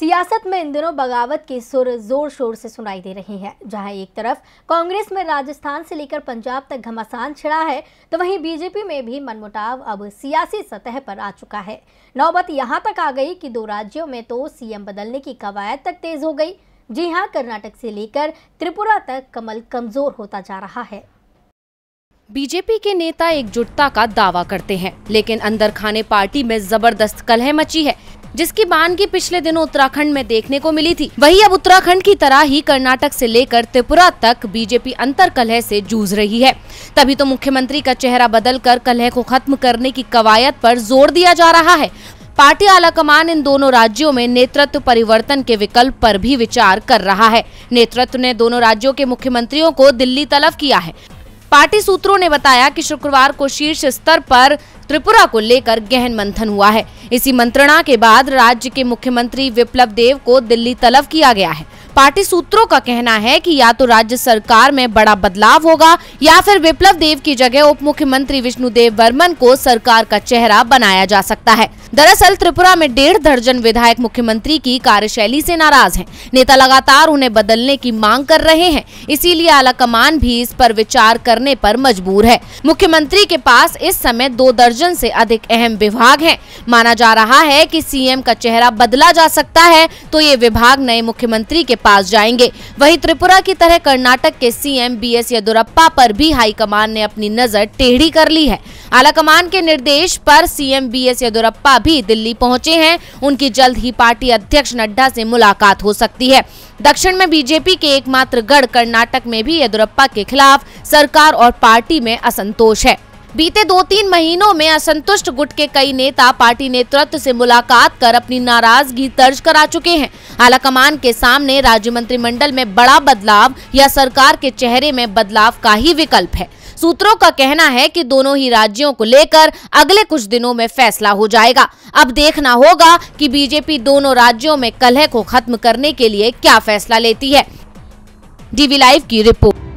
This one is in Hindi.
सियासत में इन दिनों बगावत के सुर जोर शोर से सुनाई दे रहे हैं जहां एक तरफ कांग्रेस में राजस्थान से लेकर पंजाब तक घमासान छिड़ा है तो वहीं बीजेपी में भी मनमुटाव अब सियासी सतह पर आ चुका है नौबत यहां तक आ गई कि दो राज्यों में तो सीएम बदलने की कवायद तक तेज हो गई जी हां कर्नाटक से लेकर त्रिपुरा तक कमल कमजोर होता जा रहा है बीजेपी के नेता एकजुटता का दावा करते हैं लेकिन अंदर खाने पार्टी में जबरदस्त कलह मची है जिसकी बान की पिछले दिनों उत्तराखंड में देखने को मिली थी वही अब उत्तराखंड की तरह ही कर्नाटक से लेकर त्रिपुरा तक बीजेपी अंतर कलह से जूझ रही है तभी तो मुख्यमंत्री का चेहरा बदलकर कलह को खत्म करने की कवायद पर जोर दिया जा रहा है पार्टी आलाकमान इन दोनों राज्यों में नेतृत्व परिवर्तन के विकल्प पर भी विचार कर रहा है नेतृत्व ने दोनों राज्यों के मुख्यमंत्रियों को दिल्ली तलब किया है पार्टी सूत्रों ने बताया कि शुक्रवार को शीर्ष स्तर पर त्रिपुरा को लेकर गहन मंथन हुआ है इसी मंत्रणा के बाद राज्य के मुख्यमंत्री विप्लव देव को दिल्ली तलब किया गया है पार्टी सूत्रों का कहना है कि या तो राज्य सरकार में बड़ा बदलाव होगा या फिर विप्लव देव की जगह उप मुख्यमंत्री विष्णु देव वर्मन को सरकार का चेहरा बनाया जा सकता है दरअसल त्रिपुरा में डेढ़ दर्जन विधायक मुख्यमंत्री की कार्यशैली से नाराज हैं। नेता लगातार उन्हें बदलने की मांग कर रहे हैं इसीलिए आला भी इस पर विचार करने पर मजबूर है मुख्यमंत्री के पास इस समय दो दर्जन से अधिक अहम विभाग हैं। माना जा रहा है कि सीएम का चेहरा बदला जा सकता है तो ये विभाग नए मुख्यमंत्री के पास जाएंगे वहीं त्रिपुरा की तरह कर्नाटक के सीएम बी एस येदुरप्पा पर भी हाईकमान ने अपनी नजर टेढ़ी कर ली है आलाकमान के निर्देश पर सीएम बी एस येदुरप्पा भी दिल्ली पहुंचे हैं उनकी जल्द ही पार्टी अध्यक्ष नड्डा से मुलाकात हो सकती है दक्षिण में बीजेपी के एकमात्र गढ़ कर्नाटक में भी येदुरप्पा के खिलाफ सरकार और पार्टी में असंतोष है बीते दो तीन महीनों में असंतुष्ट गुट के कई नेता पार्टी नेतृत्व से मुलाकात कर अपनी नाराजगी दर्ज करा चुके हैं आलाकमान के सामने राज्य मंत्रिमंडल में बड़ा बदलाव या सरकार के चेहरे में बदलाव का ही विकल्प है सूत्रों का कहना है कि दोनों ही राज्यों को लेकर अगले कुछ दिनों में फैसला हो जाएगा अब देखना होगा कि बीजेपी दोनों राज्यों में कलह को खत्म करने के लिए क्या फैसला लेती है डीवी लाइव की रिपोर्ट